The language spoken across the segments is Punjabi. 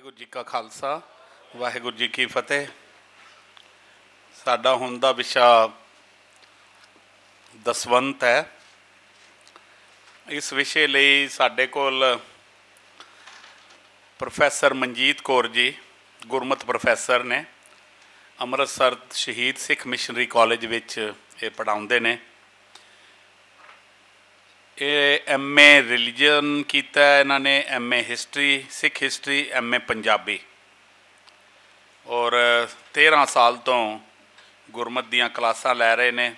ਵਾਹਿਗੁਰੂ ਜੀ ਕਾ ਖਾਲਸਾ ਵਾਹਿਗੁਰੂ ਜੀ ਕੀ ਫਤਿਹ ਸਾਡਾ ਹੁਣ ਦਾ ਵਿਸ਼ਾ ਦਸਵੰਤ ਹੈ ਇਸ ਵਿਸ਼ੇ ਲਈ ਸਾਡੇ ਕੋਲ ਪ੍ਰੋਫੈਸਰ ਮਨਜੀਤ ਕੌਰ ਜੀ ਗੁਰਮਤ ਪ੍ਰੋਫੈਸਰ ਨੇ ਅੰਮ੍ਰਿਤਸਰ ਸ਼ਹੀਦ ਸਿੱਖ ਮਿਸ਼ਨਰੀ ਕਾਲਜ ਵਿੱਚ ਇਹ ਪੜਾਉਂਦੇ ਨੇ ਇਹ ਐਮਏ ਰਿਲੀਜੀਅਨ ਕੀਤਾ ਇਹਨਾਂ ਨੇ MA history Sikh history MA Punjabi ਔਰ 13 ਸਾਲ ਤੋਂ ਗੁਰਮਤ ਦੀਆਂ ਕਲਾਸਾਂ ਲੈ ਰਹੇ ਨੇ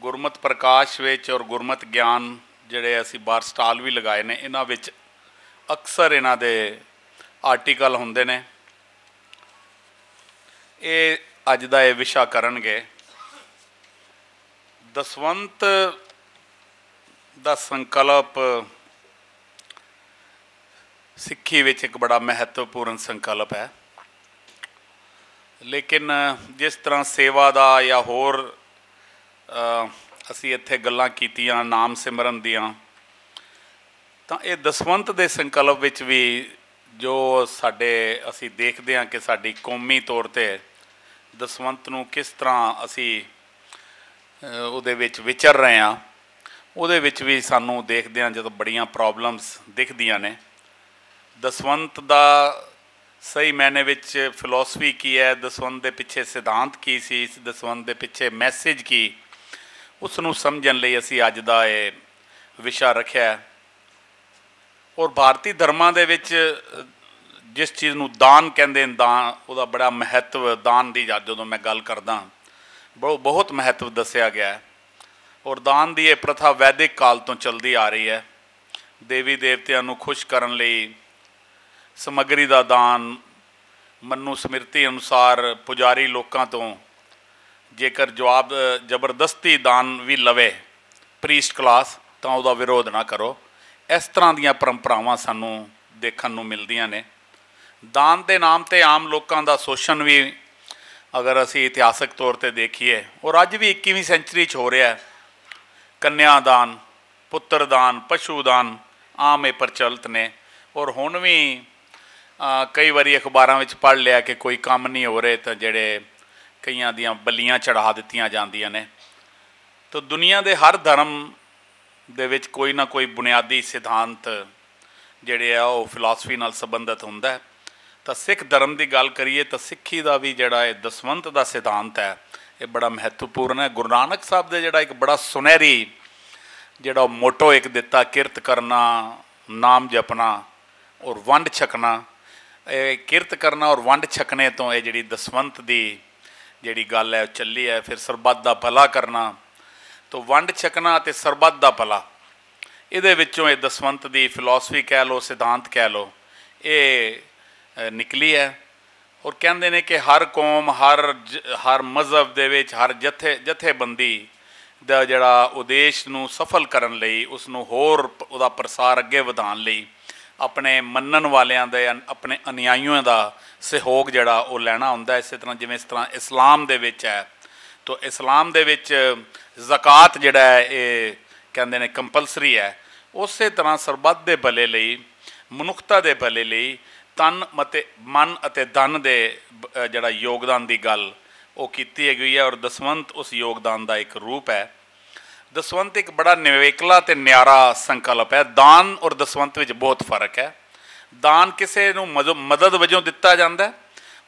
ਗੁਰਮਤ ਪ੍ਰਕਾਸ਼ ਵਿੱਚ ਔਰ ਗੁਰਮਤ ਗਿਆਨ ਜਿਹੜੇ ਅਸੀਂ ਬਾਰ ਸਟਾਲ ਵੀ ਲਗਾਏ ਨੇ ਇਹਨਾਂ ਵਿੱਚ ਅਕਸਰ ਇਹਨਾਂ ਦੇ ਆਰਟੀਕਲ ਹੁੰਦੇ ਨੇ ਇਹ ਅੱਜ ਦਾ ਇਹ ਵਿਸ਼ਾ ਕਰਨਗੇ ਦਸਵੰਤ ਦਾ ਸੰਕਲਪ ਸਿੱਖੀ ਵਿੱਚ ਇੱਕ ਬੜਾ ਮਹੱਤਵਪੂਰਨ ਸੰਕਲਪ ਹੈ ਲੇਕਿਨ ਜਿਸ ਤਰ੍ਹਾਂ ਸੇਵਾ ਦਾ ਜਾਂ ਹੋਰ ਅਸੀਂ ਇੱਥੇ ਗੱਲਾਂ ਕੀਤੀਆਂ ਨਾਮ ਸਿਮਰਨ ਦੀਆਂ ਤਾਂ ਇਹ ਦਸਵੰਤ ਦੇ ਸੰਕਲਪ ਵਿੱਚ ਵੀ ਜੋ ਸਾਡੇ ਅਸੀਂ ਦੇਖਦੇ ਹਾਂ ਕਿ ਸਾਡੀ ਕੌਮੀ ਤੌਰ ਤੇ ਦਸਵੰਤ ਨੂੰ ਕਿਸ ਤਰ੍ਹਾਂ ਅਸੀਂ ਉਹਦੇ ਵਿੱਚ ਵਿਚਰ ਰਹੇ ਹਾਂ ਉਹਦੇ ਵਿੱਚ ਵੀ ਸਾਨੂੰ ਦੇਖਦੇ ਆ ਜਦੋਂ ਬੜੀਆਂ ਪ੍ਰੋਬਲਮਸ ਦਿਖਦੀਆਂ ਨੇ ਦਸਵੰਤ ਦਾ ਸਹੀ ਮੈਨੇ ਵਿੱਚ ਫਿਲਾਸਫੀ ਕੀ ਹੈ ਦਸਵੰਤ ਦੇ ਪਿੱਛੇ ਸਿਧਾਂਤ ਕੀ ਸੀ ਇਸ ਦਸਵੰਤ ਦੇ ਪਿੱਛੇ ਮੈਸੇਜ ਕੀ ਉਸ ਨੂੰ ਸਮਝਣ ਲਈ ਅਸੀਂ ਅੱਜ ਦਾ ਇਹ ਵਿਸ਼ਾ ਰੱਖਿਆ ਹੈ ਔਰ ਭਾਰਤੀ ਧਰਮਾਂ ਦੇ ਵਿੱਚ ਜਿਸ ਚੀਜ਼ ਨੂੰ ਦਾਨ ਕਹਿੰਦੇ ਨੇ ਦਾਨ ਉਹਦਾ ਬੜਾ ਮਹੱਤਵ ਦਾਨ ਦੀ ਜਦੋਂ ਮੈਂ ਗੱਲ ਕਰਦਾ ਬਹੁਤ ਮਹੱਤਵ ਦੱਸਿਆ ਗਿਆ ਹੈ ਔਰ ਦਾਨ ਦੀ ਇਹ ਪ੍ਰਥਾ ਵੈਦਿਕ ਕਾਲ ਤੋਂ ਚੱਲਦੀ ਆ ਰਹੀ ਹੈ ਦੇਵੀ ਦੇਵਤਿਆਂ ਨੂੰ ਖੁਸ਼ ਕਰਨ ਲਈ ਸਮਗਰੀ ਦਾ ਦਾਨ ਮੰਨੂ ਸਮਿਰਤੀ ਅਨੁਸਾਰ ਪੁਜਾਰੀ ਲੋਕਾਂ ਤੋਂ ਜੇਕਰ ਜਵਾਬ ਜ਼ਬਰਦਸਤੀ ਦਾਨ ਵੀ ਲਵੇ ਪ੍ਰੀਸਟ ਕਲਾਸ ਤਾਂ ਉਹਦਾ ਵਿਰੋਧ ਨਾ ਕਰੋ ਇਸ ਤਰ੍ਹਾਂ ਦੀਆਂ ਪਰੰਪਰਾਵਾਂ ਸਾਨੂੰ ਦੇਖਣ ਨੂੰ ਮਿਲਦੀਆਂ ਨੇ ਦਾਨ ਦੇ ਨਾਮ ਤੇ ਆਮ ਲੋਕਾਂ ਦਾ ਸ਼ੋਸ਼ਣ ਵੀ ਅਗਰ ਅਸੀਂ ਇਤਿਹਾਸਕ ਤੌਰ ਤੇ ਦੇਖੀਏ ਔਰ ਅੱਜ ਵੀ 21ਵੀਂ ਸੈਂਚਰੀ 'ਚ ਹੋ ਰਿਹਾ ਹੈ ਕੰਨਿਆਦਾਨ ਪੁੱਤਰਦਾਨ ਪਸ਼ੂਦਾਨ ਆਮ ਇਹ ਪ੍ਰਚਲਿਤ ਨੇ ਔਰ ਹੁਣ ਵੀ ਕਈ ਵਾਰੀ ਅਖਬਾਰਾਂ ਵਿੱਚ ਪੜ ਲਿਆ ਕਿ ਕੋਈ ਕੰਮ ਨਹੀਂ ਹੋ ਰਿਹਾ ਤਾਂ ਜਿਹੜੇ ਕਈਆਂ ਦੀਆਂ ਬਲੀਆਂ ਚੜਾ ਦਿੱਤੀਆਂ ਜਾਂਦੀਆਂ ਨੇ ਤਾਂ ਦੁਨੀਆ ਦੇ ਹਰ ਧਰਮ ਦੇ ਵਿੱਚ ਕੋਈ ਨਾ ਕੋਈ ਬੁਨਿਆਦੀ ਸਿਧਾਂਤ ਜਿਹੜੇ ਆ ਉਹ ਫਿਲਾਸਫੀ ਨਾਲ ਸੰਬੰਧਿਤ ਹੁੰਦਾ ਤਾਂ ਸਿੱਖ ਧਰਮ ਦੀ ਗੱਲ ਕਰੀਏ ਤਾਂ ਸਿੱਖੀ ਦਾ ਵੀ ਜਿਹੜਾ ਇਹ ਦਸਵੰਤ ਦਾ ਸਿਧਾਂਤ ਹੈ ਇਹ ਬੜਾ ਮਹੱਤਵਪੂਰਨ ਹੈ ਗੁਰੂ ਨਾਨਕ ਸਾਹਿਬ ਦੇ ਜਿਹੜਾ ਇੱਕ ਬੜਾ ਸੁਨਹਿਰੀ ਜਿਹੜਾ ਮੋਟੋ ਇੱਕ ਦਿੱਤਾ ਕਿਰਤ ਕਰਨਾ ਨਾਮ ਜਪਣਾ ਔਰ ਵੰਡ ਛਕਣਾ ਇਹ ਕਿਰਤ ਕਰਨਾ ਔਰ ਵੰਡ ਛਕਣੇ ਤੋਂ ਇਹ ਜਿਹੜੀ ਦਸਵੰਤ ਦੀ ਜਿਹੜੀ ਗੱਲ ਹੈ ਚੱਲੀ ਹੈ ਫਿਰ ਸਰਬੱਤ ਦਾ ਭਲਾ ਕਰਨਾ ਤੋਂ ਵੰਡ ਛਕਣਾ ਤੇ ਸਰਬੱਤ ਦਾ ਭਲਾ ਇਹਦੇ ਵਿੱਚੋਂ ਇਹ ਦਸਵੰਤ ਦੀ ਫਿਲਾਸਫੀ ਕਹਿ ਲੋ ਸਿਧਾਂਤ ਕਹਿ ਲੋ ਇਹ ਨਿਕਲੀ ਹੈ ਔਰ ਕਹਿੰਦੇ ਨੇ ਕਿ ਹਰ ਕੌਮ ਹਰ ਹਰ ਮਜ਼ਹਬ ਦੇ ਵਿੱਚ ਹਰ ਜਥੇ ਜਥੇਬੰਦੀ ਦਾ ਜਿਹੜਾ ਉਦੇਸ਼ ਨੂੰ ਸਫਲ ਕਰਨ ਲਈ ਉਸ ਨੂੰ ਹੋਰ ਉਹਦਾ ਪ੍ਰਸਾਰ ਅੱਗੇ ਵਧਾਉਣ ਲਈ ਆਪਣੇ ਮੰਨਣ ਵਾਲਿਆਂ ਦੇ ਆਪਣੇ ਅਨਿਆਈਆਂ ਦਾ ਸਹਿਯੋਗ ਜਿਹੜਾ ਉਹ ਲੈਣਾ ਹੁੰਦਾ ਇਸੇ ਤਰ੍ਹਾਂ ਜਿਵੇਂ ਇਸ ਤਰ੍ਹਾਂ ਇਸਲਾਮ ਦੇ ਵਿੱਚ ਹੈ ਤੋਂ ਇਸਲਾਮ ਦੇ ਵਿੱਚ ਜ਼ਕਾਤ ਜਿਹੜਾ ਇਹ ਕਹਿੰਦੇ ਨੇ ਕੰਪਲਸਰੀ ਹੈ ਉਸੇ ਤਰ੍ਹਾਂ ਸਰਬੱਤ ਦੇ ਭਲੇ ਲਈ ਮਨੁੱਖਤਾ ਦੇ ਭਲੇ ਲਈ ਤਨ ਮਤੇ ਮਨ ਅਤੇ ਧਨ ਦੇ ਜਿਹੜਾ ਯੋਗਦਾਨ ਦੀ ਗੱਲ ਉਹ ਕੀਤੀ ਗਈ ਹੈ ਔਰ ਦਸਵੰਤ ਉਸ ਯੋਗਦਾਨ ਦਾ ਇੱਕ ਰੂਪ ਹੈ ਦਸਵੰਤ ਇੱਕ ਬੜਾ ਨਿਵੇਕਲਾ ਤੇ ਨਿਆਰਾ ਸੰਕਲਪ ਹੈ ਦਾਨ ਔਰ ਦਸਵੰਤ ਵਿੱਚ ਬਹੁਤ ਫਰਕ ਹੈ ਦਾਨ ਕਿਸੇ ਨੂੰ ਮਦਦ ਵਜੋਂ ਦਿੱਤਾ ਜਾਂਦਾ ਹੈ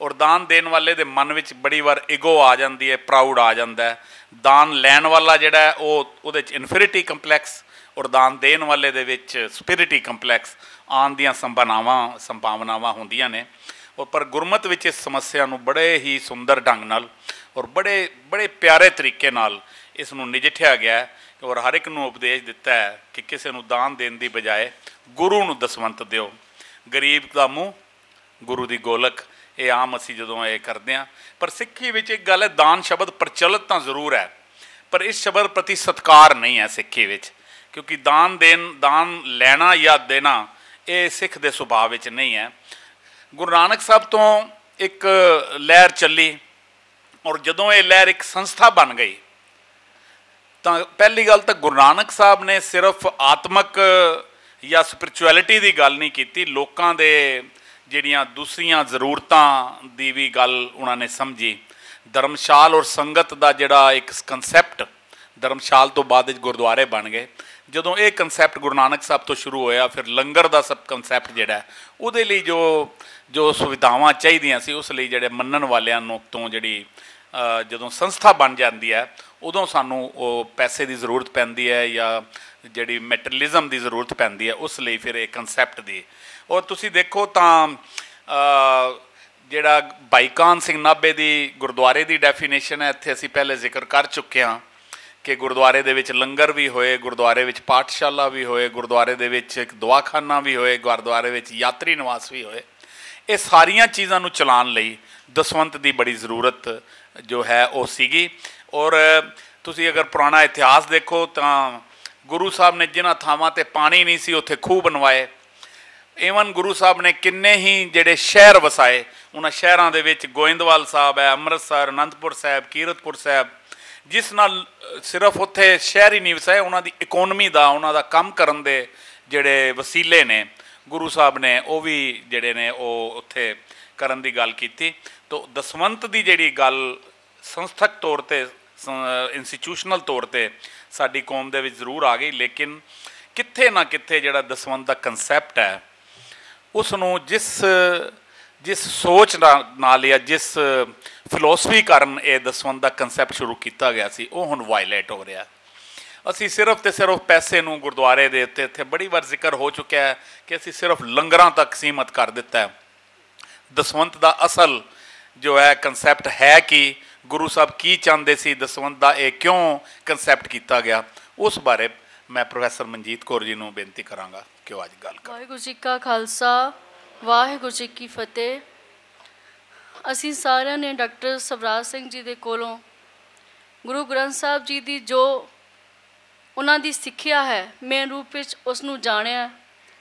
ਔਰ ਦਾਨ ਦੇਣ ਵਾਲੇ ਦੇ ਮਨ ਵਿੱਚ ਬੜੀ ਵਾਰ ਈਗੋ ਆ ਜਾਂਦੀ ਹੈ ਪ੍ਰਾਊਡ ਆ ਜਾਂਦਾ ਹੈ ਦਾਨ ਲੈਣ ਵਾਲਾ ਜਿਹੜਾ ਉਹ ਉਹਦੇ ਵਿੱਚ ਇਨਫਿਨਿਟੀ ਕੰਪਲੈਕਸ ਔਰ ਦਾਨ ਦੇਣ ਵਾਲੇ ਦੇ ਵਿੱਚ ਸਪਿਰਿਟੀ ਕੰਪਲੈਕਸ ਆਉਣ ਦੀਆਂ ਸੰਭਾਵਨਾਵਾਂ ਸੰਭਾਵਨਾਵਾਂ ਹੁੰਦੀਆਂ ਨੇ ਔਰ ਪਰ ਗੁਰਮਤ ਵਿੱਚ ਇਸ ਸਮੱਸਿਆ ਨੂੰ ਬੜੇ ਹੀ ਸੁੰਦਰ ਢੰਗ ਨਾਲ ਔਰ ਬੜੇ ਬੜੇ ਪਿਆਰੇ ਤਰੀਕੇ ਨਾਲ ਇਸ ਨੂੰ ਨਿਜਿਠਿਆ ਗਿਆ ਹੈ ਔਰ ਹਰ ਇੱਕ ਨੂੰ ਉਪਦੇਸ਼ ਦਿੱਤਾ ਹੈ ਕਿ ਕਿਸੇ ਨੂੰ ਦਾਨ ਦੇਣ ਦੀ ਬਜਾਏ ਗੁਰੂ ਨੂੰ ਦਸਵੰਤ ਦਿਓ ਗਰੀਬ ਦਾ ਮੂੰਹ ਗੁਰੂ ਦੀ ਗੋਲਕ ਇਹ ਆਮ ਅਸੀਂ ਜਦੋਂ ਇਹ ਕਰਦੇ ਹਾਂ ਪਰ ਸਿੱਖੀ ਵਿੱਚ ਇੱਕ ਗੱਲ ਹੈ ਦਾਨ ਸ਼ਬਦ ਪ੍ਰਚਲਿਤ ਤਾਂ ਜ਼ਰੂਰ ਹੈ ਪਰ ਇਸ ਸ਼ਬਦ ਪ੍ਰਤੀ ਸਤਕਾਰ ਨਹੀਂ ਹੈ ਸਿੱਖੀ ਵਿੱਚ ਕਿਉਂਕਿ ਦਾਨ ਦੇਣ ਦਾਨ ਲੈਣਾ ਜਾਂ ਦੇਣਾ ਇਹ ਸਿੱਖ ਦੇ ਸੁਭਾਅ ਵਿੱਚ ਨਹੀਂ ਹੈ ਗੁਰੂ ਨਾਨਕ ਸਾਹਿਬ ਤੋਂ ਇੱਕ ਲਹਿਰ ਚੱਲੀ ਔਰ ਜਦੋਂ ਇਹ ਲਹਿਰ ਇੱਕ ਸੰਸਥਾ ਬਣ ਗਈ ਤਾਂ ਪਹਿਲੀ ਗੱਲ ਤਾਂ ਗੁਰੂ ਨਾਨਕ ਸਾਹਿਬ ਨੇ ਸਿਰਫ ਆਤਮਕ ਜਾਂ ਸਪਿਰਚੁਅਲਿਟੀ ਦੀ ਗੱਲ ਨਹੀਂ ਕੀਤੀ ਲੋਕਾਂ ਦੇ ਜਿਹੜੀਆਂ ਦੂਸਰੀਆਂ ਜ਼ਰੂਰਤਾਂ ਦੀ ਵੀ ਗੱਲ ਉਹਨਾਂ ਨੇ ਸਮਝੀ ਧਰਮਸ਼ਾਲ ਔਰ ਸੰਗਤ ਦਾ ਜਿਹੜਾ ਇੱਕ ਕਨਸੈਪਟ ਧਰਮਸ਼ਾਲ ਤੋਂ ਬਾਅਦ ਇਹ ਗੁਰਦੁਆਰੇ ਬਣ ਗਏ ਜਦੋਂ ਇਹ ਕਨਸੈਪਟ ਗੁਰੂ ਨਾਨਕ ਸਾਹਿਬ ਤੋਂ ਸ਼ੁਰੂ ਹੋਇਆ ਫਿਰ ਲੰਗਰ ਦਾ ਸਭ ਕਨਸੈਪਟ ਜਿਹੜਾ ਉਹਦੇ ਲਈ ਜੋ ਜੋ ਸੁਵਿਧਾਵਾਂ ਚਾਹੀਦੀਆਂ ਸੀ ਉਸ ਲਈ ਜਿਹੜੇ ਮੰਨਣ ਵਾਲਿਆਂ ਨੂੰ ਤੋਂ ਜਿਹੜੀ ਜਦੋਂ ਸੰਸਥਾ ਬਣ ਜਾਂਦੀ ਹੈ ਉਦੋਂ ਸਾਨੂੰ ਉਹ ਪੈਸੇ ਦੀ ਜ਼ਰੂਰਤ ਪੈਂਦੀ ਹੈ ਜਾਂ ਜਿਹੜੀ ਮੈਟਰਲਿਜ਼ਮ ਦੀ ਜ਼ਰੂਰਤ ਪੈਂਦੀ ਹੈ ਉਸ ਲਈ ਫਿਰ ਇਹ ਕਨਸੈਪਟ ਦੀ ਔਰ ਤੁਸੀਂ ਦੇਖੋ ਤਾਂ ਜਿਹੜਾ ਬਾਈਕਾਨ ਸਿੰਘ ਨਾਬੇ ਦੀ ਗੁਰਦੁਆਰੇ ਦੀ ਡੈਫੀਨੇਸ਼ਨ ਹੈ ਇੱਥੇ ਅਸੀਂ ਪਹਿਲੇ ਜ਼ਿਕਰ ਕਰ ਚੁੱਕੇ ਹਾਂ ਕਿ ਗੁਰਦੁਆਰੇ ਦੇ ਵਿੱਚ ਲੰਗਰ ਵੀ ਹੋਏ ਗੁਰਦੁਆਰੇ ਵਿੱਚ ਪਾਠਸ਼ਾਲਾ ਵੀ ਹੋਏ ਗੁਰਦੁਆਰੇ ਦੇ ਵਿੱਚ ਇੱਕ ਦਵਾਖਾਨਾ ਵੀ ਹੋਏ ਗੁਰਦੁਆਰੇ ਵਿੱਚ ਯਾਤਰੀ ਨਿਵਾਸ ਵੀ ਹੋਏ ਇਹ ਸਾਰੀਆਂ ਚੀਜ਼ਾਂ ਨੂੰ ਚਲਾਉਣ ਲਈ ਦਸਵੰਤ ਦੀ ਬੜੀ ਜ਼ਰੂਰਤ ਜੋ ਹੈ ਉਹ ਸੀਗੀ ਔਰ ਤੁਸੀਂ ਅਗਰ ਪੁਰਾਣਾ ਇਤਿਹਾਸ ਦੇਖੋ ਤਾਂ ਗੁਰੂ ਸਾਹਿਬ ਨੇ ਜਿਨ੍ਹਾਂ ਥਾਵਾਂ ਤੇ ਪਾਣੀ ਨਹੀਂ ਸੀ ਉੱਥੇ ਖੂਹ ਬਣਵਾਏ ਇਵਨ ਗੁਰੂ ਸਾਹਿਬ ਨੇ ਕਿੰਨੇ ਹੀ ਜਿਹੜੇ ਸ਼ਹਿਰ ਵਸਾਏ ਉਹਨਾਂ ਸ਼ਹਿਰਾਂ ਦੇ ਵਿੱਚ ਗੋਇੰਦਵਾਲ ਸਾਹਿਬ ਹੈ ਅੰਮ੍ਰਿਤਸਰ ਅਨੰਦਪੁਰ ਸਾਹਿਬ ਕੀਰਤਪੁਰ ਸਾਹਿਬ ਜਿਸ ਨਾਲ ਸਿਰਫ ਉੱਥੇ ਸ਼ਹਿਰੀ ਨਹੀਂ ਵਸੇ ਉਹਨਾਂ ਦੀ ਇਕਨੋਮੀ ਦਾ ਉਹਨਾਂ ਦਾ ਕੰਮ ਕਰਨ ਦੇ ਜਿਹੜੇ ਵਸੀਲੇ ਨੇ ਗੁਰੂ ਸਾਹਿਬ ਨੇ ਉਹ ਵੀ ਜਿਹੜੇ ਨੇ ਉਹ ਉੱਥੇ ਕਰਨ ਦੀ ਗੱਲ ਕੀਤੀ ਤੋਂ ਦਸਵੰਤ ਦੀ ਜਿਹੜੀ ਗੱਲ ਸੰਸਥਕ ਤੌਰ ਤੇ ਇੰਸਟੀਟਿਊਸ਼ਨਲ ਤੌਰ ਤੇ ਸਾਡੀ ਕੌਮ ਦੇ ਵਿੱਚ ਜ਼ਰੂਰ ਆ ਗਈ ਲੇਕਿਨ ਕਿੱਥੇ ਨਾ ਕਿੱਥੇ ਜਿਹੜਾ ਦਸਵੰਤ ਦਾ ਕਨਸੈਪਟ ਹੈ ਉਸ ਨੂੰ ਜਿਸ ਜਿਸ ਸੋਚ ਨਾਲ ਲਿਆ ਜਿਸ ਫਿਲਾਸਫੀ ਕਾਰਨ ਇਹ ਦਸਵੰਦ ਦਾ ਕਨਸੈਪਟ ਸ਼ੁਰੂ ਕੀਤਾ ਗਿਆ ਸੀ ਉਹ ਹੁਣ ਵਾਇਲੇਟ ਹੋ ਰਿਹਾ ਅਸੀਂ ਸਿਰਫ ਤੇ ਸਿਰਫ ਪੈਸੇ ਨੂੰ ਗੁਰਦੁਆਰੇ ਦੇ ਉੱਤੇ ਇੱਥੇ ਬੜੀ ਵਾਰ ਜ਼ਿਕਰ ਹੋ ਚੁੱਕਿਆ ਹੈ ਕਿ ਅਸੀਂ ਸਿਰਫ ਲੰਗਰਾਂ ਤੱਕ ਸੀਮਤ ਕਰ ਦਿੱਤਾ ਹੈ ਦਸਵੰਤ ਦਾ ਅਸਲ ਜੋ ਹੈ ਕਨਸੈਪਟ ਹੈ ਕਿ ਗੁਰੂ ਸਾਹਿਬ ਕੀ ਚਾਹੁੰਦੇ ਸੀ ਦਸਵੰਤ ਦਾ ਇਹ ਕਿਉਂ ਕਨਸੈਪਟ ਕੀਤਾ ਗਿਆ ਉਸ ਬਾਰੇ ਮੈਂ ਪ੍ਰੋਫੈਸਰ ਮਨਜੀਤ ਕੌਰ ਜੀ ਨੂੰ ਬੇਨਤੀ ਕਰਾਂਗਾ ਕਿ ਉਹ ਅੱਜ ਗੱਲ ਕਰ ਵਾਹਿਗੁਰੂ ਜੀ ਕਾ ਖਾਲਸਾ ਵਾਹਿਗੁਰੂ ਜੀ ਕੀ ਫਤਿਹ ਅਸੀਂ ਸਾਰਿਆਂ ਨੇ ਡਾਕਟਰ ਸਵਰਾਜ ਸਿੰਘ ਜੀ ਦੇ ਕੋਲੋਂ ਗੁਰੂ ਗ੍ਰੰਥ ਸਾਹਿਬ ਜੀ ਦੀ ਜੋ ਉਹਨਾਂ ਦੀ ਸਿੱਖਿਆ ਹੈ ਮੇਨ ਰੂਪ ਵਿੱਚ ਉਸ ਨੂੰ ਜਾਣਿਆ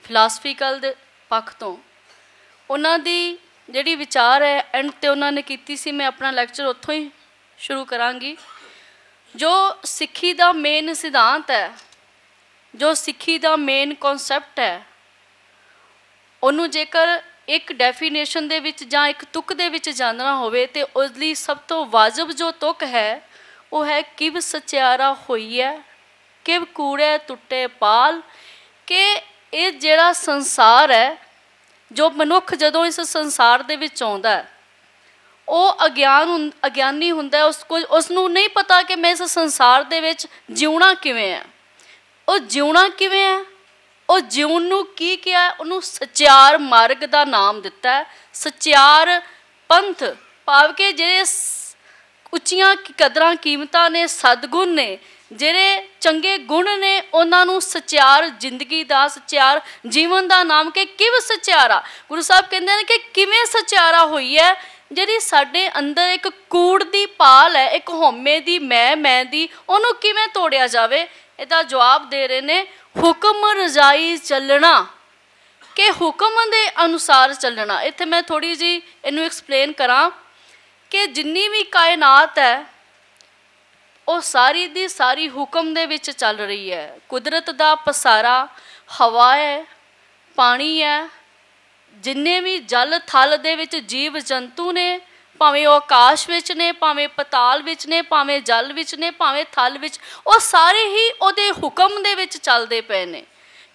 ਫਿਲਾਸਫੀਕਲ ਦੇ ਪੱਖ ਤੋਂ ਉਹਨਾਂ ਦੀ ਜਿਹੜੀ ਵਿਚਾਰ ਹੈ ਐਂਡ ਤੇ ਉਹਨਾਂ ਨੇ ਕੀਤੀ ਸੀ ਮੈਂ ਆਪਣਾ ਲੈਕਚਰ ਉੱਥੋਂ ਹੀ ਸ਼ੁਰੂ ਕਰਾਂਗੀ ਜੋ ਸਿੱਖੀ ਦਾ ਮੇਨ ਸਿਧਾਂਤ ਹੈ ਜੋ ਸਿੱਖੀ ਦਾ ਮੇਨ ਕਨਸੈਪਟ ਹੈ ਉਹਨੂੰ ਜੇਕਰ ਇੱਕ ਡੈਫੀਨੇਸ਼ਨ ਦੇ ਵਿੱਚ ਜਾਂ ਇੱਕ ਤੁਕ ਦੇ ਵਿੱਚ ਜਾਣਨਾ ਹੋਵੇ ਤੇ ਉਸ ਲਈ ਸਭ ਤੋਂ ਵਾਜਬ ਜੋ ਤੁਕ ਹੈ ਉਹ ਹੈ ਕਿਵ ਸਚਿਆਰਾ ਹੋਈ ਹੈ ਕਿਵ ਕੂੜੇ ਟੁੱਟੇ ਪਾਲ ਕਿ ਇਹ ਜਿਹੜਾ ਸੰਸਾਰ ਹੈ ਜੋ ਮਨੁੱਖ ਜਦੋਂ ਇਸ ਸੰਸਾਰ ਦੇ ਵਿੱਚ ਆਉਂਦਾ ਉਹ ਅਗਿਆਨ ਅਗਿਆਨੀ ਹੁੰਦਾ ਉਸ ਕੋ ਉਸ ਨੂੰ ਨਹੀਂ ਪਤਾ ਕਿ ਮੈਂ ਇਸ ਸੰਸਾਰ ਦੇ ਵਿੱਚ ਜਿਉਣਾ ਕਿਵੇਂ ਹੈ ਉਹ ਜਿਉਣਾ ਕਿਵੇਂ ਹੈ ਉਹ ਜਿਉਣ ਨੂੰ ਕੀ ਕਿਹਾ ਉਹਨੂੰ ਸਚਿਆਰ ਮਾਰਗ ਦਾ ਨਾਮ ਦਿੱਤਾ ਸਚਿਆਰ ਪੰਥ ਭਾਵ ਕਿ ਜਿਹੜੇ ਉੱਚੀਆਂ ਕਦਰਾਂ ਕੀਮਤਾਂ ਨੇ ਸਤਗੁਣ ਨੇ ਜਿਹੜੇ ਚੰਗੇ ਗੁਣ ਨੇ ਉਹਨਾਂ ਨੂੰ ਸਚਿਆਰ ਜ਼ਿੰਦਗੀ ਦਾ ਸਚਿਆਰ ਜੀਵਨ ਦਾ ਨਾਮ ਕਿ ਕਿਵ ਸਚਿਆਰਾ ਗੁਰੂ ਸਾਹਿਬ ਕਹਿੰਦੇ ਨੇ ਕਿ ਕਿਵੇਂ ਸਚਿਆਰਾ ਹੋਈ ਹੈ ਜਿਹੜੀ ਸਾਡੇ ਅੰਦਰ ਇੱਕ ਕੂੜ ਦੀ ਪਾਲ ਹੈ ਇੱਕ ਹਉਮੈ ਦੀ ਮੈਂ ਮੈਂ ਦੀ ਉਹਨੂੰ ਕਿਵੇਂ ਤੋੜਿਆ ਜਾਵੇ ਇਹਦਾ ਜਵਾਬ ਦੇ ਰਹੇ ਨੇ ਹੁਕਮ ਰਜ਼ਾਈ ਚੱਲਣਾ ਕਿ ਹੁਕਮ ਦੇ ਅਨੁਸਾਰ ਚੱਲਣਾ ਇੱਥੇ ਮੈਂ ਥੋੜੀ ਜੀ ਇਹਨੂੰ ਐਕਸਪਲੇਨ ਕਰਾਂ ਕਿ ਜਿੰਨੀ ਵੀ ਕਾਇਨਾਤ ਹੈ ਉਹ ਸਾਰੀ ਦੀ ਸਾਰੀ ਹੁਕਮ ਦੇ ਵਿੱਚ ਚੱਲ ਰਹੀ ਹੈ ਕੁਦਰਤ ਦਾ ਪਸਾਰਾ ਹਵਾ ਹੈ ਪਾਣੀ ਹੈ ਜਿੰਨੇ ਵੀ ਜਲ ਥਲ ਦੇ ਵਿੱਚ ਜੀਵ ਜੰਤੂ ਨੇ ਭਾਵੇਂ ਉਹ ਆਕਾਸ਼ ਵਿੱਚ ਨੇ ਭਾਵੇਂ ਪਤਾਲ ਵਿੱਚ ਨੇ ਭਾਵੇਂ ਜਲ ਵਿੱਚ ਨੇ ਭਾਵੇਂ ਥਲ ਵਿੱਚ ਉਹ ਸਾਰੇ ਹੀ ਉਹਦੇ ਹੁਕਮ ਦੇ ਵਿੱਚ ਚੱਲਦੇ ਪਏ ਨੇ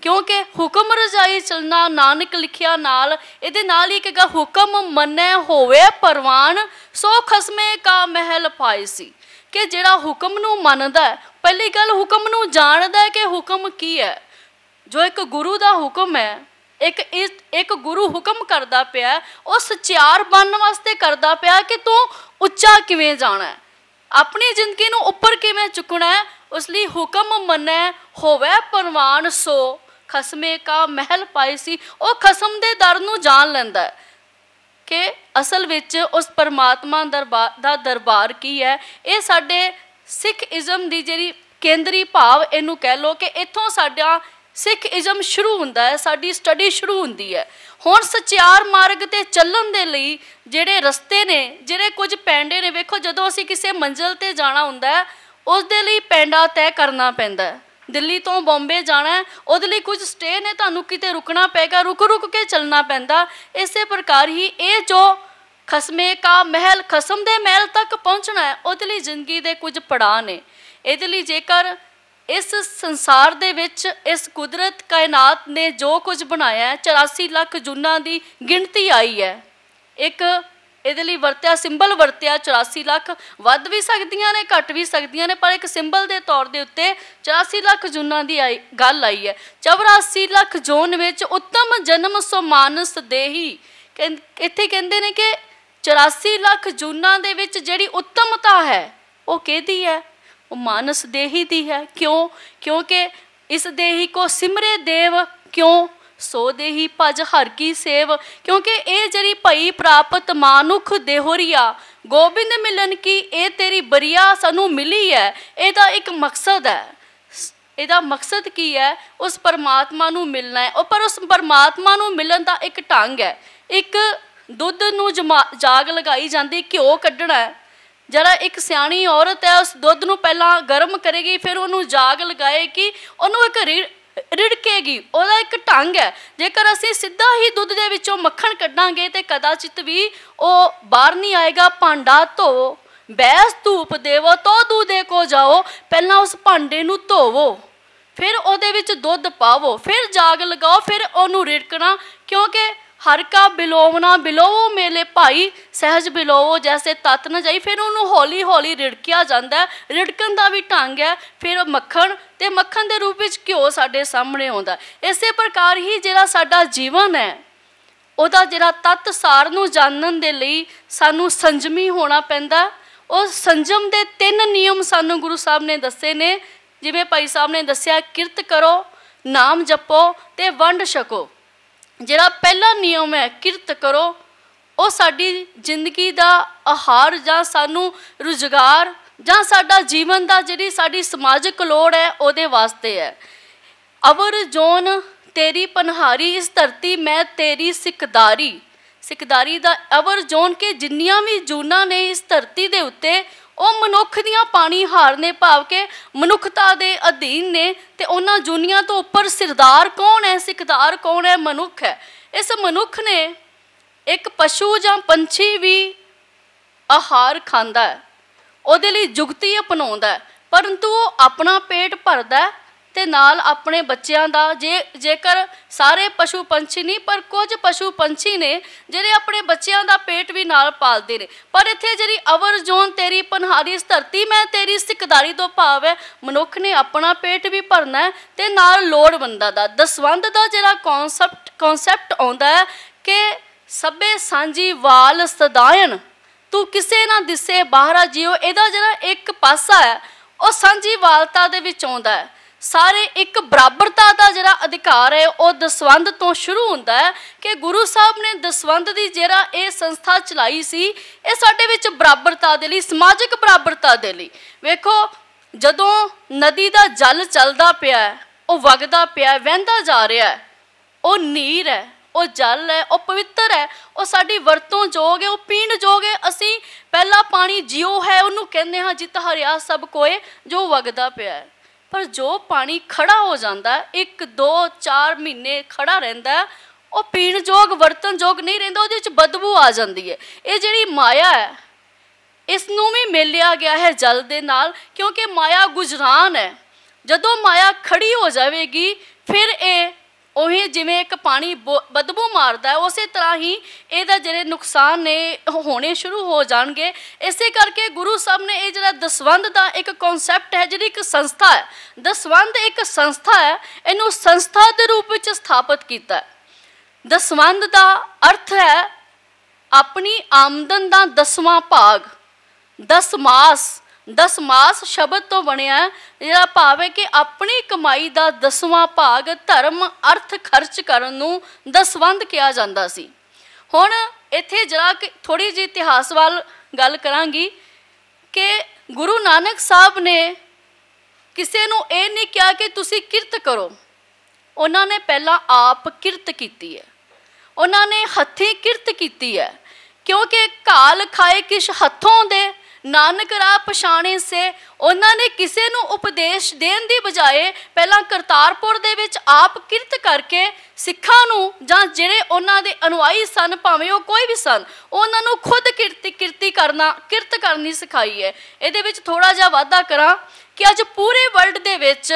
ਕਿਉਂਕਿ ਹੁਕਮ ਰਜਾਈ ਚਲਣਾ ਨਾਨਕ ਲਿਖਿਆ ਨਾਲ ਇਹਦੇ ਨਾਲ ਹੀ ਕਿਹਾ ਹੁਕਮ ਮੰਨੈ ਹੋਵੇ ਪਰਵਾਨ ਸੋ ਖਸਮੇ ਕਾ ਮਹਿਲ ਪਾਇਸੀ ਕਿ ਜਿਹੜਾ ਹੁਕਮ ਨੂੰ ਮੰਨਦਾ ਪਹਿਲੀ ਗੱਲ ਹੁਕਮ ਨੂੰ ਜਾਣਦਾ ਹੈ ਕਿ ਹੁਕਮ ਕੀ ਹੈ ਜੋ ਇੱਕ ਗੁਰੂ ਦਾ ਹੁਕਮ ਹੈ ਇੱਕ ਇੱਕ ਗੁਰੂ ਹੁਕਮ ਕਰਦਾ ਪਿਆ ਉਹ ਸਚਿਆਰ ਬਣਨ ਵਾਸਤੇ ਕਰਦਾ ਪਿਆ ਕਿ ਤੂੰ ਉੱਚਾ ਕਿਵੇਂ ਜਾਣਾ ਹੈ ਆਪਣੀ ਜ਼ਿੰਦਗੀ ਨੂੰ ਉੱਪਰ ਕਿਵੇਂ ਚੁੱਕਣਾ ਹੈ ਉਸ ਲਈ ਹੁਕਮ ਮੰਨੈ ਹੋਵੇ ਪਰਵਾਨ ਸੋ ਖਸਮੇ ਕਾ ਮਹਿਲ ਪਾਈ ਸੀ ਉਹ ਖਸਮ ਦੇ ਦਰ ਨੂੰ ਜਾਣ ਲੈਂਦਾ ਹੈ ਕਿ ਅਸਲ ਵਿੱਚ ਉਸ ਪਰਮਾਤਮਾ ਦਾ ਦਰਬਾਰ ਕੀ ਹੈ ਇਹ ਸਾਡੇ ਸਿੱਖ ਇਜ਼ਮ ਦੀ ਜਿਹੜੀ ਕੇਂਦਰੀ ਭਾਵ ਇਹਨੂੰ ਕਹਿ ਲੋ ਕਿ ਇੱਥੋਂ ਸਾਡਾ ਸਿੱਖ ਇਜ਼ਮ ਸ਼ੁਰੂ ਹੁੰਦਾ ਹੈ ਸਾਡੀ ਸਟੱਡੀ ਸ਼ੁਰੂ ਹੁੰਦੀ ਹੈ ਹੁਣ ਸਚਿਆਰ ਮਾਰਗ ਤੇ ਚੱਲਣ ਦੇ ਲਈ ਜਿਹੜੇ ਰਸਤੇ ਨੇ ਜਿਹੜੇ ਕੁਝ ਪੈਂਡੇ ਨੇ ਵੇਖੋ ਜਦੋਂ ਅਸੀਂ ਕਿਸੇ ਮੰਜ਼ਲ ਤੇ ਜਾਣਾ ਹੁੰਦਾ ਹੈ ਉਸ ਦੇ ਲਈ ਪੈਂਡਾ ਤੈਅ ਕਰਨਾ ਪੈਂਦਾ ਦਿੱਲੀ ਤੋਂ ਬੰਬੇ ਜਾਣਾ ਹੈ ਉਹਦੇ ਲਈ ਕੁਝ ਸਟੇ ਨੇ ਤੁਹਾਨੂੰ ਕਿਤੇ ਰੁਕਣਾ ਪੈਗਾ ਰੁਕ ਰੁਕ ਕੇ ਚੱਲਣਾ ਪੈਂਦਾ ਇਸੇ ਪ੍ਰਕਾਰ ਹੀ ਇਹ ਜੋ ਖਸਮੇ ਕਾ ਮਹਿਲ ਖਸਮ ਦੇ ਮਹਿਲ ਤੱਕ ਪਹੁੰਚਣਾ ਹੈ ਉਹਦੇ ਲਈ ਜ਼ਿੰਦਗੀ ਦੇ ਕੁਝ ਪੜਾਅ ਨੇ ਇਹਦੇ ਲਈ ਜੇਕਰ ਇਸ ਸੰਸਾਰ ਦੇ ਵਿੱਚ ਇਸ ਕੁਦਰਤ ਕਾਇਨਾਤ ਨੇ ਜੋ ਕੁਝ ਬਣਾਇਆ ਹੈ 84 ਲੱਖ ਜੁਨਾਂ ਦੀ ਗਿਣਤੀ ਆਈ ਹੈ ਇੱਕ ਇਹਦੇ ਲਈ ਵਰਤਿਆ ਸਿੰਬਲ ਵਰਤਿਆ 84 ਲੱਖ ਵੱਧ ਵੀ ਸਕਦੀਆਂ ਨੇ ਘਟ ਵੀ ਸਕਦੀਆਂ ਨੇ ਪਰ ਇੱਕ ਸਿੰਬਲ ਦੇ ਤੌਰ ਦੇ ਉੱਤੇ 84 ਲੱਖ ਜੁਨਾਂ ਦੀ ਗੱਲ ਆਈ ਹੈ 84 ਲੱਖ ਜੋਨ ਵਿੱਚ ਉੱਤਮ ਜਨਮ ਸੋ ਮਾਨਸ ਦੇਹੀ ਇੱਥੇ ਕਹਿੰਦੇ ਨੇ ਕਿ 84 ਲੱਖ ਜੁਨਾਂ ਦੇ ਵਿੱਚ ਜਿਹੜੀ ਉੱਤਮਤਾ ਹੈ ਉਹ ਕਿਹਦੀ ਹੈ ਉਹ ਮਾਨਸ ਦੇਹੀ ਦੀ ਹੈ ਕਿਉਂ ਕਿਉਂਕਿ ਇਸ ਦੇਹੀ ਕੋ ਸਿਮਰੇ ਦੇਵ ਕਿਉਂ ਸੋ ਦੇਹੀ ਭਜ ਹਰ ਕੀ ਸੇਵ ਕਿਉਂਕਿ ਇਹ ਜਿਹੜੀ ਭਈ ਪ੍ਰਾਪਤ ਮਾਨੁਖ ਦੇਹੋਰੀਆ ਗੋਬਿੰਦ ਮਿਲਨ ਕੀ ਇਹ ਤੇਰੀ ਬਰੀਆ ਸਾਨੂੰ ਮਿਲੀ ਹੈ ਇਹਦਾ ਇੱਕ ਮਕਸਦ ਹੈ ਇਹਦਾ ਮਕਸਦ ਕੀ ਹੈ ਉਸ ਪਰਮਾਤਮਾ ਨੂੰ ਮਿਲਣਾ ਹੈ ਉਹ ਪਰ ਉਸ ਪਰਮਾਤਮਾ ਨੂੰ ਮਿਲਣ ਦਾ ਇੱਕ ਢੰਗ ਹੈ ਇੱਕ ਦੁੱਧ ਨੂੰ ਜਾਗ ਲਗਾਈ ਜਾਂਦੀ ਘਿਓ ਕੱਢਣਾ ਹੈ ਜਿਹੜਾ ਇੱਕ ਸਿਆਣੀ ਔਰਤ ਹੈ ਉਸ ਦੁੱਧ ਨੂੰ ਪਹਿਲਾਂ ਗਰਮ ਕਰੇਗੀ ਫਿਰ ਉਹਨੂੰ ਜਾਗ ਲਗਾਏਗੀ ਉਹਨੂੰ ਇੱਕ ਰਿੜਕੇਗੀ ਉਹਦਾ ਇੱਕ ਢੰਗ ਹੈ ਜੇਕਰ ਅਸੀਂ ਸਿੱਧਾ ਹੀ ਦੁੱਧ ਦੇ ਵਿੱਚੋਂ ਮੱਖਣ ਕੱਢਾਂਗੇ ਤੇ ਕਦਾਚਿਤ ਵੀ ਉਹ ਬਾਹਰ ਨਹੀਂ ਆਏਗਾ ਭਾਂਡਾ ਧੋ ਬੈਸ ਧੂਪ ਦੇਵੋ ਤੋ ਦੇ ਕੋ ਜਾਓ ਪਹਿਲਾਂ ਉਸ ਭਾਂਡੇ ਨੂੰ ਧੋਵੋ ਫਿਰ ਉਹਦੇ ਵਿੱਚ ਦੁੱਧ ਪਾਵੋ ਫਿਰ ਜਾਗ ਲਗਾਓ ਫਿਰ ਉਹਨੂੰ ਰਿੜਕਣਾ ਕਿਉਂਕਿ ਹਰ ਕਾ ਬਿਲੋਵਨਾ ਬਿਲੋਵੋ ਮੇਲੇ ਭਾਈ ਸਹਿਜ ਬਿਲੋਵੋ ਜੈਸੇ ਤਤ ਨਾ ਜਾਈ ਫਿਰ ਉਹਨੂੰ ਹੌਲੀ ਹੌਲੀ ਰਿੜਕਿਆ ਜਾਂਦਾ ਰਿੜਕਣ ਦਾ ਵੀ ਢੰਗ ਹੈ ਫਿਰ ਮੱਖਣ ਤੇ ਮੱਖਣ ਦੇ ਰੂਪ ਵਿੱਚ ਘਿਓ ਸਾਡੇ ਸਾਹਮਣੇ ਆਉਂਦਾ ਇਸੇ ਪ੍ਰਕਾਰ ਹੀ ਜਿਹੜਾ ਸਾਡਾ ਜੀਵਨ ਹੈ ਉਹਦਾ ਜਿਹੜਾ ਤਤ ਸਾਰ ਨੂੰ ਜਾਣਨ ਦੇ ਲਈ ਸਾਨੂੰ ਸੰਜਮੀ ਹੋਣਾ ਪੈਂਦਾ ਉਹ ਸੰਜਮ ਦੇ ਤਿੰਨ ਨਿਯਮ ਸਾਨੂੰ ਗੁਰੂ ਸਾਹਿਬ ਨੇ ਦੱਸੇ ਨੇ ਜਿਵੇਂ ਭਾਈ ਸਾਹਿਬ ਨੇ ਦੱਸਿਆ ਕਿਰਤ ਕਰੋ ਨਾਮ ਜਪੋ ਤੇ ਵੰਡ ਛਕੋ ਜਿਹੜਾ ਪਹਿਲਾ ਨਿਯਮ ਹੈ ਕਿਰਤ ਕਰੋ ਉਹ ਸਾਡੀ ਜ਼ਿੰਦਗੀ ਦਾ ਆਹਾਰ ਜਾਂ ਸਾਨੂੰ ਰੁਜ਼ਗਾਰ ਜਾਂ ਸਾਡਾ ਜੀਵਨ ਦਾ ਜਿਹੜੀ ਸਾਡੀ ਸਮਾਜਿਕ ਲੋੜ ਹੈ ਉਹਦੇ ਵਾਸਤੇ ਹੈ ਅਵਰ ਜੋਨ ਤੇਰੀ ਪਨਹਾਰੀ ਇਸ ਧਰਤੀ ਮੈਂ ਤੇਰੀ ਸਿਕਦਾਰੀ ਸਿਕਦਾਰੀ ਦਾ ਅਵਰ ਜੋਨ ਕੇ ਜਿੰਨੀਆਂ ਵੀ ਜੂਨਾ ਨੇ ਇਸ ਧਰਤੀ ਦੇ ਉੱਤੇ ਉਹ ਮਨੁੱਖ ਦੀਆਂ ਪਾਣੀ ਹਾਰ ਨੇ ਭਾਵ ਕੇ ਮਨੁੱਖਤਾ ਦੇ ਅਧੀਨ ਨੇ ਤੇ ਉਹਨਾਂ ਜੁਨੀਆਂ ਤੋਂ ਉੱਪਰ ਸਰਦਾਰ ਕੌਣ ਹੈ ਸਿਕਦਾਰ ਕੌਣ ਹੈ ਮਨੁੱਖ ਹੈ ਇਸ ਮਨੁੱਖ ਨੇ ਇੱਕ ਪਸ਼ੂ ਜਾਂ ਪੰਛੀ ਵੀ ਆਹਾਰ ਖਾਂਦਾ ਹੈ ਉਹਦੇ ਲਈ ਜੁਗਤੀ ਅਪਣਾਉਂਦਾ ਹੈ ਪਰੰਤੂ ਉਹ ਆਪਣਾ ਪੇਟ ਭਰਦਾ ਤੇ ਨਾਲ ਆਪਣੇ ਬੱਚਿਆਂ ਦਾ ਜੇ ਜੇਕਰ ਸਾਰੇ ਪਸ਼ੂ ਪੰਛੀ ਨਹੀਂ ਪਰ ਕੁਝ ਪਸ਼ੂ ਪੰਛੀ ਨੇ ਜਿਹੜੇ ਆਪਣੇ ਬੱਚਿਆਂ ਦਾ ਪੇਟ ਵੀ ਨਾਲ ਪਾਲਦੇ ਨੇ ਪਰ ਇੱਥੇ ਜਿਹੜੀ ਅਵਰ ਜੋਨ ਤੇਰੀ ਪਨਹਾਰੀ ਇਸ ਧਰਤੀ ਮੈਂ ਤੇਰੀ ਸਿਕਦਾਰੀ ਤੋਂ ਭਾਵ ਹੈ ਮਨੁੱਖ ਨੇ ਆਪਣਾ ਪੇਟ ਵੀ ਭਰਨਾ ਹੈ ਤੇ ਨਾਲ ਲੋੜ ਬੰਦਾ ਦਾ ਦਸਵੰਦ ਦਾ ਜਿਹੜਾ ਕਨਸੈਪਟ ਕਨਸੈਪਟ ਆਉਂਦਾ ਹੈ ਕਿ ਸਭੇ ਸਾਂਝੀ ਵਾਲ ਸਦਾਇਨ ਤੂੰ ਕਿਸੇ ਨਾ ਦਿਸੇ ਬਾਹਰਾ ਜਿਉ ਇਹਦਾ ਜਿਹੜਾ ਇੱਕ ਪਾਸਾ ਹੈ ਉਹ ਸਾਂਝੀ ਵਾਲਤਾ ਦੇ ਵਿੱਚ ਆਉਂਦਾ ਹੈ ਸਾਰੇ ਇੱਕ ਬਰਾਬਰਤਾ ਦਾ ਜਿਹੜਾ ਅਧਿਕਾਰ ਹੈ ਉਹ ਦਸਵੰਦ ਤੋਂ ਸ਼ੁਰੂ ਹੁੰਦਾ ਹੈ ਕਿ ਗੁਰੂ ਸਾਹਿਬ ਨੇ ਦਸਵੰਦ ਦੀ ਜਿਹੜਾ ਇਹ ਸੰਸਥਾ ਚਲਾਈ ਸੀ ਇਹ ਸਾਡੇ ਵਿੱਚ ਬਰਾਬਰਤਾ ਦੇ ਲਈ ਸਮਾਜਿਕ ਬਰਾਬਰਤਾ ਦੇ ਲਈ ਵੇਖੋ ਜਦੋਂ ਨਦੀ ਦਾ ਜਲ ਚੱਲਦਾ ਪਿਆ ਉਹ ਵਗਦਾ ਪਿਆ ਵਹਿੰਦਾ ਜਾ ਰਿਹਾ ਹੈ ਉਹ ਨੀਰ ਹੈ ਉਹ ਜਲ ਹੈ ਉਹ ਪਵਿੱਤਰ ਹੈ ਉਹ ਸਾਡੀ ਵਰਤੋਂ ਜੋਗ ਹੈ ਉਹ ਪੀਣ ਜੋਗ ਹੈ ਅਸੀਂ ਪਹਿਲਾ ਪਾਣੀ ਜਿਉ ਹੈ ਉਹਨੂੰ ਕਹਿੰਦੇ ਹਾਂ ਜਿਤ ਹਰਿਆ ਸਭ ਕੋਏ ਜੋ ਵਗਦਾ ਪਿਆ ਹੈ ਪਰ ਜੋ ਪਾਣੀ ਖੜਾ ਹੋ ਜਾਂਦਾ 1 2 4 ਮਹੀਨੇ ਖੜਾ ਰਹਿੰਦਾ ਉਹ ਪੀਣ ਯੋਗ ਵਰਤਨ ਯੋਗ ਨਹੀਂ ਰਹਿੰਦਾ ਉਹਦੇ ਵਿੱਚ ਬਦਬੂ ਆ ਜਾਂਦੀ ਹੈ ਇਹ ਜਿਹੜੀ ਮਾਇਆ ਹੈ ਇਸ ਨੂੰ ਵੀ ਮਿਲਿਆ ਗਿਆ ਹੈ ਜਲ ਦੇ ਨਾਲ ਕਿਉਂਕਿ ਮਾਇਆ ਗੁਜਰਾਨ ਹੈ ਜਦੋਂ ਮਾਇਆ ਖੜੀ ਹੋ ਜਾਵੇਗੀ ਫਿਰ ਇਹ ਉਹੀ ਜਿਵੇਂ ਇੱਕ ਪਾਣੀ ਬਦਬੂ ਮਾਰਦਾ ਹੈ ਉਸੇ ਤਰ੍ਹਾਂ ਹੀ ਇਹਦਾ ਜਿਹੜੇ ਨੁਕਸਾਨ ਨੇ ਹੋਣੇ ਸ਼ੁਰੂ ਹੋ ਜਾਣਗੇ ਇਸੇ ਕਰਕੇ ਗੁਰੂ ਸਾਹਿਬ ਨੇ ਇਹ ਜਿਹੜਾ ਦਸਵੰਦ ਦਾ ਇੱਕ ਕਨਸੈਪਟ ਹੈ ਜਿਹੜੀ ਇੱਕ ਸੰਸਥਾ ਹੈ ਦਸਵੰਦ ਇੱਕ ਸੰਸਥਾ ਹੈ ਇਹਨੂੰ ਸੰਸਥਾ ਦੇ ਰੂਪ ਵਿੱਚ ਸਥਾਪਿਤ ਕੀਤਾ ਦਸਵੰਦ ਦਾ ਅਰਥ ਹੈ ਆਪਣੀ ਆਮਦਨ ਦਾ ਦਸਵਾਂ ਭਾਗ ਦਸ ਮਾਸ ਦਸਮਾਸ ਸ਼ਬਦ ਤੋਂ ਬਣਿਆ ਜਿਹੜਾ ਭਾਵ ਹੈ ਕਿ ਆਪਣੀ ਕਮਾਈ ਦਾ ਦਸਵਾਂ ਭਾਗ ਧਰਮ ਅਰਥ ਖਰਚ ਕਰਨ ਨੂੰ ਦਸਵੰਦ ਕਿਹਾ ਜਾਂਦਾ ਸੀ ਹੁਣ ਇੱਥੇ ਜਰਾ ਥੋੜੀ ਜਿਹੀ ਇਤਿਹਾਸ ਵੱਲ ਗੱਲ ਕਰਾਂਗੀ ਕਿ ਗੁਰੂ ਨਾਨਕ ਸਾਹਿਬ ਨੇ ਕਿਸੇ ਨੂੰ ਇਹ ਨਹੀਂ ਕਿਹਾ ਕਿ ਤੁਸੀਂ ਕਿਰਤ ਕਰੋ ਉਹਨਾਂ ਨੇ ਪਹਿਲਾਂ ਆਪ ਕਿਰਤ ਕੀਤੀ ਹੈ ਉਹਨਾਂ ਨੇ ਹੱਥੀਂ ਕਿਰਤ ਕੀਤੀ ਹੈ ਕਿਉਂਕਿ ਕਾਲ ਖਾਏ ਕਿਸ ਹੱਥੋਂ ਦੇ ਨਾਨਕਰਾ ਪਛਾਣੇ ਸੇ ਉਹਨਾਂ ਨੇ ਕਿਸੇ ਨੂੰ ਉਪਦੇਸ਼ ਦੇਣ ਦੀ ਬਜਾਏ ਪਹਿਲਾਂ ਕਰਤਾਰਪੁਰ ਦੇ ਵਿੱਚ ਆਪ ਕਿਰਤ ਕਰਕੇ ਸਿੱਖਾਂ ਨੂੰ ਜਾਂ ਜਿਹੜੇ ਉਹਨਾਂ ਦੇ ਅਨੁਆਈ ਸਨ ਭਾਵੇਂ ਉਹ ਕੋਈ ਵੀ ਸਨ ਉਹਨਾਂ ਨੂੰ ਖੁਦ ਕਿਰਤੀ ਕਿਰਤੀ ਕਰਨਾ ਕਿਰਤ ਕਰਨੀ ਸਿਖਾਈ ਹੈ ਇਹਦੇ ਵਿੱਚ ਥੋੜਾ ਜਿਹਾ ਵਾਧਾ ਕਰਾਂ ਕਿ ਅੱਜ ਪੂਰੇ ਵਰਲਡ ਦੇ ਵਿੱਚ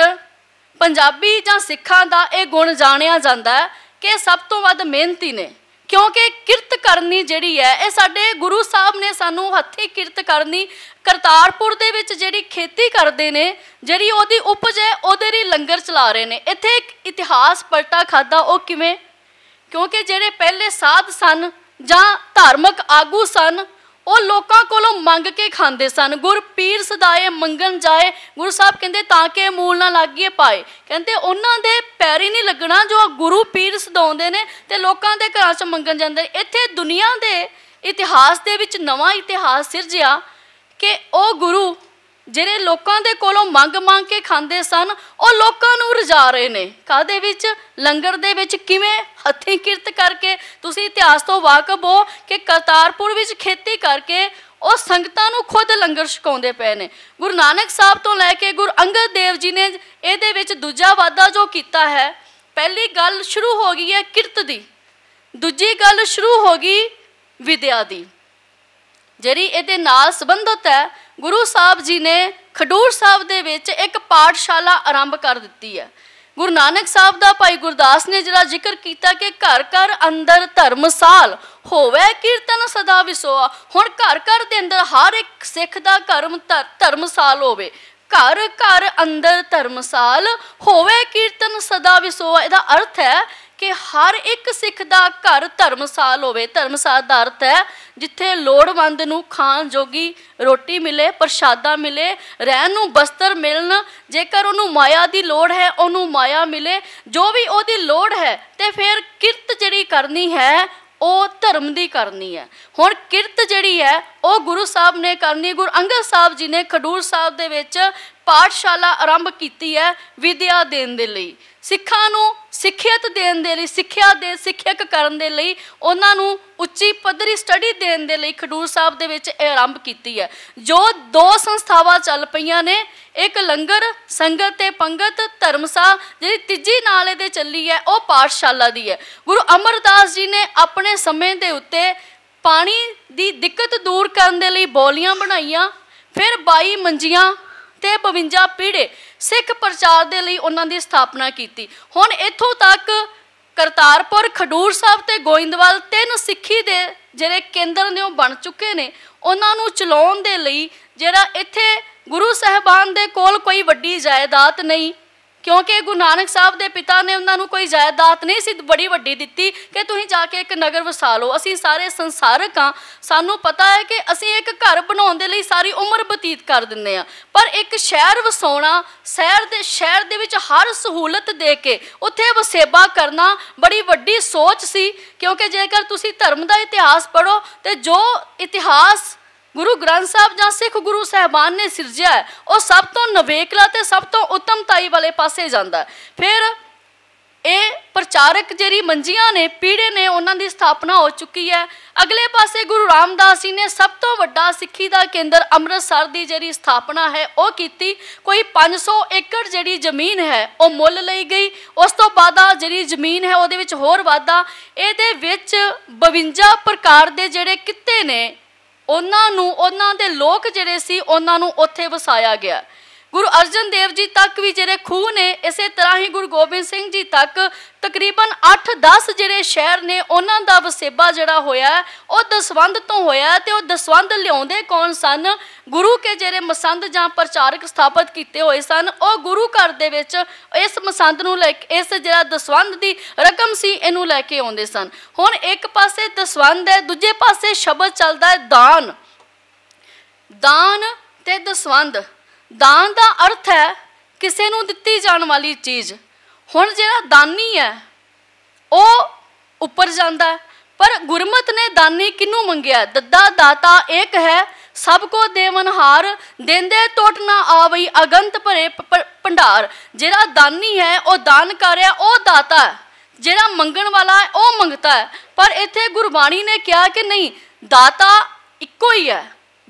ਪੰਜਾਬੀ ਜਾਂ ਸਿੱਖਾਂ ਦਾ ਇਹ ਗੁਣ ਜਾਣਿਆ ਜਾਂਦਾ ਹੈ ਕਿ ਸਭ ਤੋਂ ਵੱਧ ਮਿਹਨਤੀ ਨੇ ਕਿਉਂਕਿ ਕਿਰਤ ਕਰਨੀ ਜਿਹੜੀ ਹੈ ਇਹ ਸਾਡੇ ਗੁਰੂ ਸਾਹਿਬ ਨੇ ਸਾਨੂੰ ਹੱਥੀ ਕਿਰਤ ਕਰਨੀ ਕਰਤਾਰਪੁਰ ਦੇ ਵਿੱਚ ਜਿਹੜੀ ਖੇਤੀ ਕਰਦੇ ਨੇ ਜਿਹੜੀ ਉਹਦੀ ਉਪਜ ਹੈ ਉਹਦੇ ਲਈ ਲੰਗਰ ਚਲਾ ਰਹੇ ਨੇ ਇੱਥੇ ਇੱਕ ਇਤਿਹਾਸ ਪਲਟਾ ਖਾਦਾ ਉਹ ਕਿਵੇਂ ਕਿਉਂਕਿ ਜਿਹੜੇ ਪਹਿਲੇ ਸਾਧ ਸਨ ਜਾਂ ਧਾਰਮਿਕ ਆਗੂ ਸਨ ਉਹ ਲੋਕਾਂ ਕੋਲੋਂ ਮੰਗ ਕੇ ਖਾਂਦੇ ਸਨ ਗੁਰ ਪੀਰ ਸਦਾਏ ਮੰਗਣ ਜਾਏ ਗੁਰੂ ਸਾਹਿਬ ਕਹਿੰਦੇ ਤਾਂ ਕਿ ਮੂਲ ਨਾ ਲੱਗੀਏ ਪਾਏ ਕਹਿੰਦੇ ਉਹਨਾਂ ਦੇ ਹੀ ਨਹੀਂ ਲੱਗਣਾ ਜੋ ਗੁਰੂ ਪੀਰ ਸਦਾਉਂਦੇ ਨੇ ਤੇ ਲੋਕਾਂ ਦੇ ਘਰਾਂ 'ਚ ਮੰਗਣ ਜਾਂਦੇ ਇੱਥੇ ਦੁਨੀਆ ਦੇ ਇਤਿਹਾਸ ਦੇ ਵਿੱਚ ਨਵਾਂ ਇਤਿਹਾਸ ਸਿਰਜਿਆ ਕਿ ਉਹ ਗੁਰੂ ਜਿਹੜੇ ਲੋਕਾਂ ਦੇ ਕੋਲੋਂ ਮੰਗ ਮੰਗ ਕੇ ਖਾਂਦੇ ਸਨ ਉਹ ਲੋਕਾਂ ਨੂੰ ਰਜਾ ਰਹੇ ਨੇ ਕਾਦੇ ਵਿੱਚ ਲੰਗਰ ਦੇ ਵਿੱਚ ਕਿਵੇਂ ਹੱਥੀਂ ਕਿਰਤ ਕਰਕੇ ਤੁਸੀਂ ਇਤਿਹਾਸ ਤੋਂ ਵਾਕਿਫ ਹੋ ਕਿ ਕਰਤਾਰਪੁਰ ਵਿੱਚ ਖੇਤੀ ਕਰਕੇ ਉਹ ਸੰਗਤਾਂ ਨੂੰ ਖੁਦ ਲੰਗਰ ਛਕਾਉਂਦੇ ਪਏ ਨੇ ਗੁਰੂ ਨਾਨਕ ਸਾਹਿਬ ਤੋਂ ਲੈ ਕੇ ਗੁਰੂ ਅੰਗਦ ਦੇਵ ਜੀ ਨੇ ਇਹਦੇ ਵਿੱਚ ਦੂਜਾ ਵਾਅਦਾ ਜੋ ਕੀਤਾ ਹੈ ਪਹਿਲੀ ਗੱਲ ਸ਼ੁਰੂ ਹੋ ਗਈ ਹੈ ਕਿਰਤ ਦੀ ਦੂਜੀ ਗੱਲ ਸ਼ੁਰੂ ਹੋ ਗਈ ਵਿਦਿਆ ਦੀ ਜਿਹੜੀ ਇਹਦੇ ਨਾਲ ਸੰਬੰਧਤ ਹੈ ਗੁਰੂ ਸਾਹਿਬ ਜੀ ਨੇ ਖਡੂਰ ਸਾਹਿਬ ਦੇ ਵਿੱਚ ਇੱਕ ਪਾਠਸ਼ਾਲਾ ਆਰੰਭ ਕਰ ਦਿੱਤੀ ਹੈ ਗੁਰੂ ਨਾਨਕ ਸਾਹਿਬ ਦਾ ਭਾਈ ਗੁਰਦਾਸ ਨੇ ਜਿਹੜਾ ਜ਼ਿਕਰ ਕੀਤਾ ਕਿ ਘਰ ਘਰ ਅੰਦਰ ਧਰਮਸਾਲ ਹੋਵੇ ਕੀਰਤਨ ਸਦਾ ਵਿਸੋਆ ਹੁਣ ਘਰ ਘਰ ਦੇ ਅੰਦਰ ਹਰ ਇੱਕ ਸਿੱਖ ਦਾ ਕਰਮ ਧਰਮਸਾਲ ਹੋਵੇ ਘਰ ਘਰ ਅੰਦਰ ਧਰਮਸਾਲ ਹੋਵੇ ਕੀਰਤਨ ਸਦਾ ਵਿਸੋਆ ਇਹਦਾ ਅਰਥ ਹੈ ਕਿ ਹਰ ਇੱਕ ਸਿੱਖ ਦਾ ਘਰ ਧਰਮਸਾਲ ਹੋਵੇ ਧਰਮਸਾਲ ਦਾ ਅਰਥ ਹੈ ਜਿੱਥੇ ਲੋੜਵੰਦ ਨੂੰ ਖਾਣ ਜੋਗੀ ਰੋਟੀ ਮਿਲੇ ਪ੍ਰਸ਼ਾਦਾ ਮਿਲੇ ਰਹਿਣ ਨੂੰ ਬਸਤਰ ਮਿਲਣ ਜੇਕਰ ਉਹਨੂੰ ਮਾਇਆ ਦੀ ਲੋੜ ਹੈ ਉਹਨੂੰ ਮਾਇਆ ਮਿਲੇ ਜੋ ਵੀ ਉਹਦੀ ਲੋੜ ਹੈ ਤੇ ਫਿਰ ਕਿਰਤ ਜਿਹੜੀ ਕਰਨੀ ਹੈ ਉਹ ਧਰਮ ਦੀ ਕਰਨੀ ਹੈ ਹੁਣ ਕਿਰਤ ਜਿਹੜੀ ਹੈ ਉਹ ਗੁਰੂ ਸਾਹਿਬ ਨੇ ਕਰਨੀ ਗੁਰ ਅੰਗਦ ਸਾਹਿਬ ਜੀ ਨੇ ਖਡੂਰ ਸਾਹਿਬ ਦੇ ਵਿੱਚ ਪਾਠਸ਼ਾਲਾ ਆਰੰਭ ਕੀਤੀ ਹੈ ਵਿਦਿਆ ਦੇਣ ਦੇ ਲਈ ਸਿੱਖਾਂ ਨੂੰ ਸਿੱਖਿਅਤ ਦੇਣ ਦੇ ਲਈ ਸਿੱਖਿਆ ਦੇ ਸਿੱਖਿਅਕ ਕਰਨ ਦੇ ਲਈ ਉਹਨਾਂ ਨੂੰ ਉੱਚੀ ਪੱਧਰੀ ਸਟੱਡੀ ਦੇਣ ਦੇ ਲਈ ਖਡੂਰ ਸਾਹਿਬ ਦੇ ਵਿੱਚ ਆਰੰਭ ਕੀਤੀ ਹੈ ਜੋ ਦੋ ਸੰਸਥਾਵਾਂ ਚੱਲ ਪਈਆਂ ਨੇ ਇੱਕ ਲੰਗਰ ਸੰਗਤ ਤੇ ਪੰਗਤ ਧਰਮਸਾਲ ਜਿਹੜੀ ਤੀਜੀ ਨਾਲੇ ਦੇ ਚੱਲੀ ਹੈ ਉਹ ਪਾਠਸ਼ਾਲਾ ਦੀ ਹੈ ਗੁਰੂ ਅਮਰਦਾਸ ਜੀ ਨੇ ਆਪਣੇ ਸਮੇਂ ਦੇ ਉੱਤੇ ਪਾਣੀ ਦੀ ਦਿੱਕਤ ਦੂਰ ਕਰਨ ਦੇ ਲਈ ਬੋਲੀਆਂ ਬਣਾਈਆਂ ਫਿਰ 22 ਮੰਜੀਆਂ ਜਿੱਥੇ 52 ਪੀੜੇ ਸਿੱਖ ਪ੍ਰਚਾਰ ਦੇ ਲਈ ਉਹਨਾਂ ਦੀ ਸਥਾਪਨਾ ਕੀਤੀ ਹੁਣ ਇੱਥੋਂ ਤੱਕ ਕਰਤਾਰਪੁਰ ਖਡੂਰ ਸਾਹਿਬ ਤੇ ਗੋਇੰਦਵਾਲ ਤਿੰਨ ਸਿੱਖੀ ਦੇ ਜਿਹੜੇ ਕੇਂਦਰ ਨੇ ਉਹ ਬਣ ਚੁੱਕੇ ਨੇ ਉਹਨਾਂ ਨੂੰ ਚਲਾਉਣ ਦੇ ਲਈ ਜਿਹੜਾ ਇੱਥੇ ਗੁਰੂ ਸਾਹਿਬਾਨ ਦੇ ਕੋਲ ਕੋਈ ਵੱਡੀ ਜਾਇਦਾਦ ਨਹੀਂ ਕਿਉਂਕਿ ਗੁਰੂ ਨਾਨਕ ਸਾਹਿਬ ਦੇ ਪਿਤਾ ਨੇ ਉਹਨਾਂ ਨੂੰ ਕੋਈ ਜਾਇਦਾਦ ਨਹੀਂ ਸੀ ਬੜੀ ਵੱਡੀ ਦਿੱਤੀ ਕਿ ਤੁਸੀਂ ਜਾ ਕੇ ਇੱਕ ਨਗਰ ਵਸਾ ਲਓ ਅਸੀਂ ਸਾਰੇ ਸੰਸਾਰਕ ਆ ਸਾਨੂੰ ਪਤਾ ਹੈ ਕਿ ਅਸੀਂ ਇੱਕ ਘਰ ਬਣਾਉਣ ਦੇ ਲਈ ਸਾਰੀ ਉਮਰ ਬਤੀਤ ਕਰ ਦਿੰਨੇ ਆ ਪਰ ਇੱਕ ਸ਼ਹਿਰ ਵਸਾਉਣਾ ਸ਼ਹਿਰ ਦੇ ਸ਼ਹਿਰ ਦੇ ਵਿੱਚ ਹਰ ਸਹੂਲਤ ਦੇ ਕੇ ਉੱਥੇ ਵਸੇਬਾ ਕਰਨਾ ਬੜੀ ਵੱਡੀ ਸੋਚ ਸੀ ਕਿਉਂਕਿ ਜੇਕਰ ਤੁਸੀਂ ਧਰਮ ਦਾ ਇਤਿਹਾਸ ਪੜੋ ਤੇ ਜੋ ਇਤਿਹਾਸ ਗੁਰੂ ਗ੍ਰੰਥ ਸਾਹਿਬ ਜਾਂ ਸਿੱਖ ਗੁਰੂ ਸਹਿਬਾਨ ਨੇ ਸਿਰਜਿਆ ਉਹ ਸਭ ਤੋਂ ਨਵੇਕਲਾ ਤੇ ਸਭ ਤੋਂ ਤਾਈ ਵਾਲੇ ਪਾਸੇ ਜਾਂਦਾ ਫਿਰ ਇਹ ਪ੍ਰਚਾਰਕ ਜਿਹੜੀ ਮੰਜੀਆਂ ਨੇ ਪੀੜੇ ਨੇ ਉਹਨਾਂ ਦੀ ਸਥਾਪਨਾ ਹੋ ਚੁੱਕੀ ਹੈ ਅਗਲੇ ਪਾਸੇ ਗੁਰੂ ਰਾਮਦਾਸ ਜੀ ਨੇ ਸਭ ਤੋਂ ਵੱਡਾ ਸਿੱਖੀ ਦਾ ਕੇਂਦਰ ਅੰਮ੍ਰਿਤਸਰ ਦੀ ਜਿਹੜੀ ਸਥਾਪਨਾ ਹੈ ਉਹ ਕੀਤੀ ਕੋਈ 500 ਏਕੜ ਜਿਹੜੀ ਜ਼ਮੀਨ ਹੈ ਉਹ ਮੁੱਲ ਲਈ ਗਈ ਉਸ ਤੋਂ ਬਾਅਦ ਆ ਜਿਹੜੀ ਜ਼ਮੀਨ ਹੈ ਉਹਦੇ ਵਿੱਚ ਹੋਰ ਵਾਧਾ ਇਹਦੇ ਵਿੱਚ 52 ਪ੍ਰਕਾਰ ਦੇ ਜਿਹੜੇ ਕਿੱਤੇ ਨੇ ਉਹਨਾਂ ਨੂੰ ਉਹਨਾਂ ਦੇ ਲੋਕ ਜਿਹੜੇ ਸੀ ਉਹਨਾਂ ਨੂੰ ਉੱਥੇ ਵਸਾਇਆ ਗਿਆ ਗੁਰੂ ਅਰਜਨ ਦੇਵ ਜੀ ਤੱਕ ਵੀ ਜਿਹੜੇ ਖੂਹ ਨੇ ਇਸੇ ਤਰ੍ਹਾਂ ਹੀ ਗੁਰੂ ਗੋਬਿੰਦ ਸਿੰਘ ਜੀ ਤੱਕ ਤਕਰੀਬਨ 8-10 ਜਿਹੜੇ ਸ਼ਹਿਰ ਨੇ ਉਹਨਾਂ ਦਾ ਵਸੇਬਾ ਜਿਹੜਾ ਹੋਇਆ ਉਹ ਦਸਵੰਦ ਤੋਂ ਹੋਇਆ ਤੇ ਉਹ ਦਸਵੰਦ ਲਿਆਉਂਦੇ ਕੌਣ ਸਨ ਗੁਰੂ ਕੇ ਜਿਹੜੇ ਮਸੰਦ ਜਾਂ ਪ੍ਰਚਾਰਕ ਸਥਾਪਿਤ ਕੀਤੇ ਹੋਏ ਸਨ ਉਹ ਗੁਰੂ ਘਰ ਦੇ ਵਿੱਚ ਇਸ ਮਸੰਦ ਨੂੰ ਲੈ ਕੇ ਇਸ ਜਿਹੜਾ ਦਸਵੰਦ ਦੀ ਰਕਮ ਸੀ ਇਹਨੂੰ ਲੈ ਕੇ ਆਉਂਦੇ ਸਨ ਹੁਣ ਇੱਕ ਪਾਸੇ ਦਸਵੰਦ ਹੈ ਦੂਜੇ ਪਾਸੇ ਸ਼ਬਦ ਚੱਲਦਾ ਹੈ ਦਾਨ ਦਾਨ ਤੇ ਦਸਵੰਦ ਦਾਨ ਦਾ ਅਰਥ ਹੈ ਕਿਸੇ ਨੂੰ ਦਿੱਤੀ ਜਾਣ ਵਾਲੀ ਚੀਜ਼ ਹੁਣ ਜਿਹੜਾ ਦਾਨੀ ਹੈ ਉਹ ਉੱਪਰ ਜਾਂਦਾ ਪਰ ਗੁਰਮਤ ਨੇ ਦਾਨੀ ਕਿਨੂੰ ਮੰਗਿਆ ਦੱਦਾ ਦਾਤਾ ਇੱਕ ਹੈ ਸਭ ਕੋ ਦੇਵਨਹਾਰ ਦਿੰਦੇ ਟੋਟ ਨਾ ਆਵਈ ਅਗੰਤ ਭਰੇ ਭੰਡਾਰ ਜਿਹੜਾ ਦਾਨੀ ਹੈ ਉਹ ਦਾਨ ਕਰ ਰਿਹਾ ਉਹ ਦਾਤਾ ਜਿਹੜਾ ਮੰਗਣ ਵਾਲਾ ਹੈ ਉਹ ਮੰਗਤਾ ਹੈ ਪਰ ਇੱਥੇ ਗੁਰਬਾਣੀ ਨੇ ਕਿਹਾ ਕਿ ਨਹੀਂ ਦਾਤਾ ਇੱਕੋ ਹੀ ਹੈ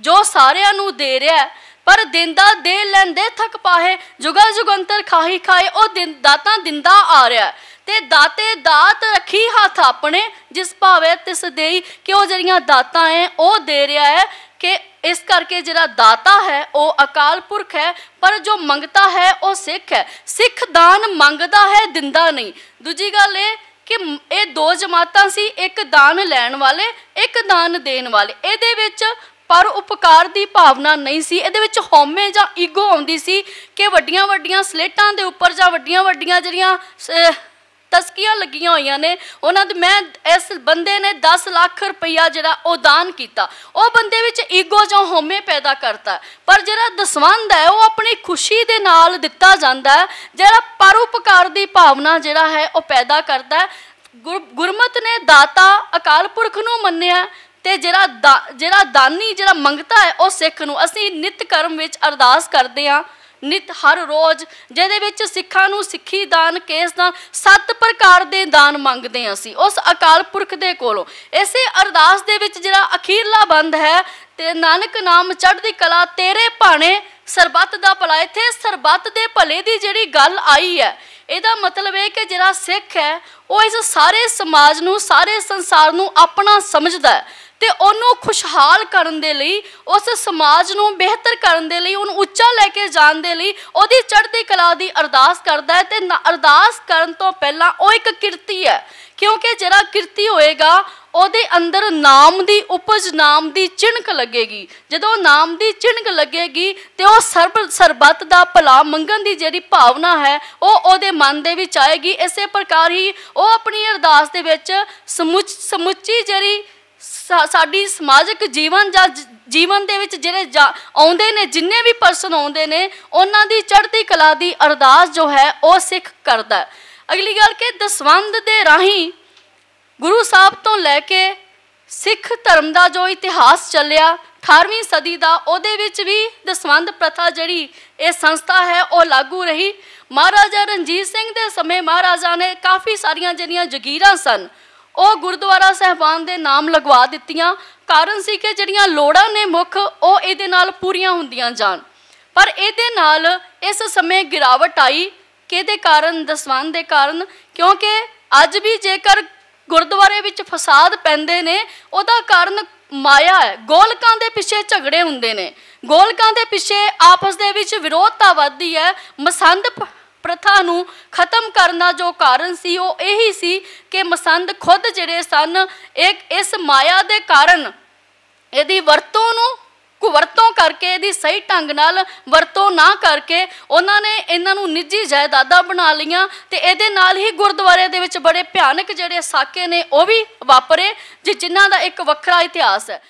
ਜੋ ਸਾਰਿਆਂ ਨੂੰ ਦੇ ਰਿਹਾ ਪਰ ਦਿੰਦਾ ਦੇ ਲੈਂਦੇ ਥਕ ਪਾਹੇ ਜੁਗਾ ਜੁਗੰਤਰ ਖਾਹੀ ਖਾਏ ਉਹ ਦਿਨ ਦਾਤਾ ਦਿੰਦਾ ਆ ਰਿਹਾ ਤੇ ਦਾਤੇ ਦਾਤ ਰੱਖੀ ਹੱਥ ਆਪਣੇ ਜਿਸ ਭਾਵੇ ਤਿਸ ਦੇਈ ਕਿ ਉਹ ਜਿਹੜੀਆਂ ਦਾਤਾਂ ਐ ਉਹ ਦੇ ਰਿਹਾ ਹੈ ਕਿ ਇਸ ਕਰਕੇ ਜਿਹੜਾ ਦਾਤਾ ਹੈ ਉਹ ਅਕਾਲ ਪੁਰਖ ਹੈ ਪਰ ਜੋ ਮੰਗਤਾ ਹੈ ਉਹ ਸਿੱਖ ਹੈ ਸਿੱਖ ਦਾਨ ਮੰਗਦਾ ਹੈ ਦਿੰਦਾ ਨਹੀਂ ਦੂਜੀ ਗੱਲ ਇਹ ਕਿ ਇਹ ਦੋ ਜਮਾਤਾਂ ਸੀ ਇੱਕ ਦਾਨ ਲੈਣ ਵਾਲੇ ਇੱਕ ਦਾਨ ਦੇਣ ਵਾਲੇ ਇਹਦੇ ਵਿੱਚ ਪਰ ਉਪਕਾਰ ਦੀ ਭਾਵਨਾ ਨਹੀਂ ਸੀ ਇਹਦੇ ਵਿੱਚ ਹਉਮੈ ਜਾਂ ਈਗੋ ਆਉਂਦੀ ਸੀ ਕਿ ਵੱਡੀਆਂ ਵੱਡੀਆਂ ਸਲੇਟਾਂ ਦੇ ਉੱਪਰ ਜਾਂ ਵੱਡੀਆਂ ਵੱਡੀਆਂ ਜਿਹੜੀਆਂ ਤਸਕੀਆਂ ਲੱਗੀਆਂ ਹੋਈਆਂ ਨੇ ਉਹਨਾਂ ਦੇ ਮੈਂ ਇਸ ਬੰਦੇ ਨੇ 10 ਲੱਖ ਰੁਪਈਆ ਜਿਹੜਾ ਉਹ ਦਾਨ ਕੀਤਾ ਉਹ ਬੰਦੇ ਵਿੱਚ ਈਗੋ ਜਾਂ ਹਉਮੈ ਪੈਦਾ ਕਰਤਾ ਪਰ ਜਿਹੜਾ ਦਸਵੰਦ ਹੈ ਉਹ ਆਪਣੀ ਖੁਸ਼ੀ ਦੇ ਨਾਲ ਦਿੱਤਾ ਜਾਂਦਾ ਜਿਹੜਾ ਪਰਉਪਕਾਰ ਦੀ ਭਾਵਨਾ ਜਿਹੜਾ ਹੈ ਉਹ ਪੈਦਾ ਕਰਦਾ ਗੁਰਮਤ ਨੇ ਦਾਤਾ ਅਕਾਲ ਪੁਰਖ ਨੂੰ ਮੰਨਿਆ ਤੇ ਜਿਹੜਾ ਜਿਹੜਾ ਦਾਨੀ ਜਿਹੜਾ ਮੰਗਤਾ ਹੈ ਉਹ ਸਿੱਖ ਨੂੰ ਅਸੀਂ ਨਿਤ ਕਰਮ ਵਿੱਚ ਅਰਦਾਸ ਕਰਦੇ ਹਾਂ ਨਿਤ ਹਰ ਰੋਜ਼ ਜਿਹਦੇ ਵਿੱਚ ਸਿੱਖਾਂ ਨੂੰ ਸਿੱਖੀ ਦਾਨ ਕੇਸ ਨਾਲ ਸੱਤ ਪ੍ਰਕਾਰ ਦੇ ਦਾਨ ਮੰਗਦੇ ਹਾਂ ਅਸੀਂ ਉਸ ਅਕਾਲ ਪੁਰਖ ਦੇ ਕੋਲੋਂ ਇਸੇ ਅਰਦਾਸ ਦੇ ਵਿੱਚ ਜਿਹੜਾ ਅਖੀਰਲਾ ਬੰਦ ਹੈ ਤੇ ਨਾਨਕ ਨਾਮ ਚੜ੍ਹਦੀ ਕਲਾ ਤੇਰੇ ਭਾਣੇ ਸਰਬੱਤ ਦਾ ਭਲਾ ਇੱਥੇ ਸਰਬੱਤ ਦੇ ਭਲੇ ਦੀ ਜਿਹੜੀ ਗੱਲ ਆਈ ਹੈ ਇਹਦਾ ਮਤਲਬ ਇਹ ਕਿ ਜਿਹੜਾ ਸਿੱਖ ਹੈ ਉਹ ਇਸ ਸਾਰੇ ਸਮਾਜ ਨੂੰ ਸਾਰੇ ਸੰਸਾਰ ਨੂੰ ਆਪਣਾ ਸਮਝਦਾ ਹੈ ਤੇ ਉਹਨੂੰ ਖੁਸ਼ਹਾਲ ਕਰਨ ਦੇ ਲਈ ਉਸ ਸਮਾਜ ਨੂੰ ਬਿਹਤਰ ਕਰਨ ਦੇ ਲਈ ਉਹਨੂੰ ਉੱਚਾ ਲੈ ਕੇ ਜਾਣ ਦੇ ਲਈ ਉਹਦੀ ਚੜ੍ਹਦੀ ਕਲਾ ਦੀ ਅਰਦਾਸ ਕਰਦਾ ਹੈ ਤੇ ਅਰਦਾਸ ਕਰਨ ਤੋਂ ਪਹਿਲਾਂ ਉਹ ਇੱਕ ਕਿਰਤੀ ਹੈ ਕਿਉਂਕਿ ਜਿਹੜਾ ਕਿਰਤੀ ਹੋਏਗਾ ਉਹਦੇ ਅੰਦਰ ਨਾਮ ਦੀ ਉਪਜ ਨਾਮ ਦੀ ਚਿਣਕ ਲੱਗੇਗੀ ਜਦੋਂ ਨਾਮ ਦੀ ਚਿਣਕ ਲੱਗੇਗੀ ਤੇ ਉਹ ਸਰਬ ਸਰਬੱਤ ਦਾ ਭਲਾ ਮੰਗਣ ਦੀ ਜਿਹੜੀ ਭਾਵਨਾ ਹੈ ਉਹ ਉਹਦੇ ਮਨ ਦੇ ਵਿੱਚ ਆਏਗੀ ਇਸੇ ਪ੍ਰਕਾਰ ਹੀ ਉਹ ਆਪਣੀ ਅਰਦਾਸ ਦੇ ਵਿੱਚ ਸਮੁੱਚ ਸਮੁੱਚੀ ਜਿਹੜੀ ਸਾਡੀ ਸਮਾਜਿਕ ਜੀਵਨ ਜਾਂ ਜੀਵਨ ਦੇ ਵਿੱਚ ਜਿਹੜੇ ਆਉਂਦੇ ਨੇ ਜਿੰਨੇ ਵੀ ਪਰਸਨ ਆਉਂਦੇ ਨੇ ਉਹਨਾਂ ਦੀ ਚੜ੍ਹਦੀ ਕਲਾ ਦੀ ਅਰਦਾਸ ਜੋ ਹੈ ਉਹ ਸਿੱਖ ਕਰਦਾ ਹੈ ਅਗਲੀ ਗੱਲ ਕਿ ਦਸਵੰਦ ਦੇ ਰਾਹੀਂ ਗੁਰੂ ਸਾਹਿਬ ਤੋਂ ਲੈ ਕੇ ਸਿੱਖ ਧਰਮ ਦਾ ਜੋ ਇਤਿਹਾਸ ਚੱਲਿਆ 18ਵੀਂ ਸਦੀ ਦਾ ਉਹਦੇ ਵਿੱਚ ਵੀ ਦਸਵੰਦ ਪ੍ਰਥਾ ਜਿਹੜੀ ਇਹ ਸੰਸਥਾ ਹੈ ਉਹ ਲਾਗੂ ਰਹੀ ਮਹਾਰਾਜਾ ਰਣਜੀਤ ਸਿੰਘ ਦੇ ਸਮੇਂ ਮਹਾਰਾਜਾ ਨੇ ਕਾਫੀ ਸਾਰੀਆਂ ਜਿਹੜੀਆਂ ਜ਼ਗੀਰਾਂ ਸਨ ਉਹ ਗੁਰਦੁਆਰਾ ਸਹਿਬਾਨ ਦੇ ਨਾਮ ਲਗਵਾ ਦਿੱਤੀਆਂ ਕਾਰਨ ਸੀ ਕਿ ਜਿਹੜੀਆਂ ਲੋੜਾਂ ਨੇ ਮੁੱਖ ਉਹ ਇਹਦੇ ਨਾਲ ਪੂਰੀਆਂ ਹੁੰਦੀਆਂ ਜਾਣ ਪਰ ਇਹਦੇ ਨਾਲ ਇਸ ਸਮੇਂ ਗਿਰਾਵਟ ਆਈ ਕਿਹਦੇ ਕਾਰਨ ਦਸਵੰਦ ਦੇ ਕਾਰਨ ਕਿਉਂਕਿ ਅੱਜ ਵੀ ਜੇਕਰ ਗੁਰਦੁਆਰੇ ਵਿੱਚ ਫਸਾਦ ਪੈਂਦੇ ਨੇ ਉਹਦਾ ਕਾਰਨ ਮਾਇਆ ਹੈ ਗੋਲਕਾਂ ਦੇ ਪਿੱਛੇ ਝਗੜੇ ਹੁੰਦੇ ਨੇ ਗੋਲਕਾਂ ਦੇ ਪਿੱਛੇ ਆਪਸ ਦੇ ਵਿੱਚ ਵਿਰੋਧਤਾ ਵੱਧਦੀ ਹੈ ਮਸੰਦ ਪ੍ਰਥਾ ਨੂੰ ਖਤਮ ਕਰਨਾ ਜੋ ਕਾਰਨ ਸੀ ਉਹ ਇਹੀ ਸੀ ਕਿ ਮਸੰਦ ਖੁਦ ਜਿਹੜੇ ਸਨ ਇੱਕ ਇਸ ਮਾਇਆ ਦੇ ਕਾਰਨ ਇਹਦੀ ਵਰਤੋਂ ਨੂੰ ਕੁਵਰਤੋਂ ਕਰਕੇ ਇਹਦੀ ਸਹੀ ਢੰਗ ਨਾਲ ਵਰਤੋਂ ਨਾ ਕਰਕੇ ਉਹਨਾਂ ਨੇ ਇਹਨਾਂ ਨੂੰ ਨਿੱਜੀ ਜਾਇਦਾਦਾਂ ਬਣਾ ਲਈਆਂ ਤੇ ਇਹਦੇ ਨਾਲ ਹੀ ਗੁਰਦੁਆਰੇ ਦੇ ਵਿੱਚ ਬੜੇ ਭਿਆਨਕ ਜਿਹੜੇ ਸਾਕੇ ਨੇ ਉਹ ਵੀ ਵਾਪਰੇ ਜਿਨ੍ਹਾਂ ਦਾ ਇੱਕ ਵੱਖਰਾ ਇਤਿਹਾਸ ਹੈ